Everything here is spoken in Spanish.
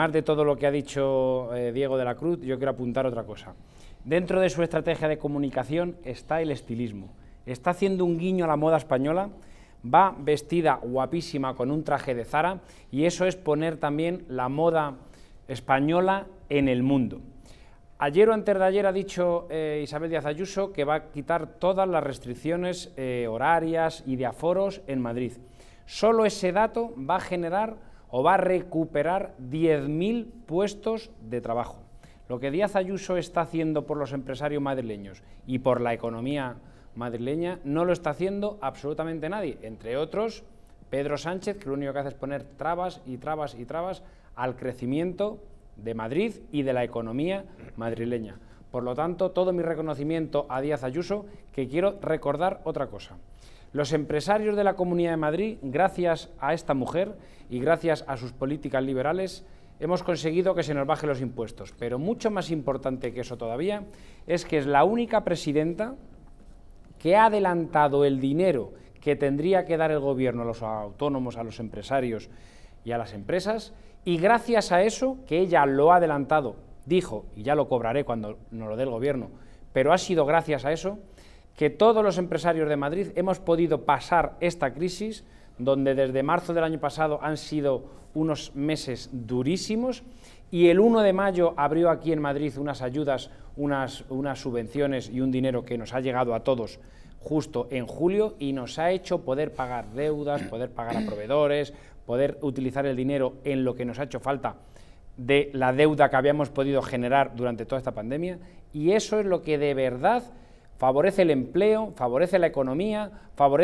Además de todo lo que ha dicho eh, Diego de la Cruz, yo quiero apuntar otra cosa. Dentro de su estrategia de comunicación está el estilismo. Está haciendo un guiño a la moda española, va vestida guapísima con un traje de Zara y eso es poner también la moda española en el mundo. Ayer o antes de ayer ha dicho eh, Isabel Díaz Ayuso que va a quitar todas las restricciones eh, horarias y de aforos en Madrid. Solo ese dato va a generar o va a recuperar 10.000 puestos de trabajo. Lo que Díaz Ayuso está haciendo por los empresarios madrileños y por la economía madrileña no lo está haciendo absolutamente nadie, entre otros Pedro Sánchez, que lo único que hace es poner trabas y trabas y trabas al crecimiento de Madrid y de la economía madrileña. Por lo tanto, todo mi reconocimiento a Díaz Ayuso, que quiero recordar otra cosa. Los empresarios de la Comunidad de Madrid, gracias a esta mujer y gracias a sus políticas liberales, hemos conseguido que se nos baje los impuestos. Pero mucho más importante que eso todavía es que es la única presidenta que ha adelantado el dinero que tendría que dar el gobierno a los autónomos, a los empresarios y a las empresas, y gracias a eso, que ella lo ha adelantado, dijo, y ya lo cobraré cuando nos lo dé el gobierno, pero ha sido gracias a eso que todos los empresarios de Madrid hemos podido pasar esta crisis, donde desde marzo del año pasado han sido unos meses durísimos, y el 1 de mayo abrió aquí en Madrid unas ayudas, unas, unas subvenciones y un dinero que nos ha llegado a todos justo en julio y nos ha hecho poder pagar deudas, poder pagar a proveedores, poder utilizar el dinero en lo que nos ha hecho falta de la deuda que habíamos podido generar durante toda esta pandemia y eso es lo que de verdad favorece el empleo, favorece la economía, favorece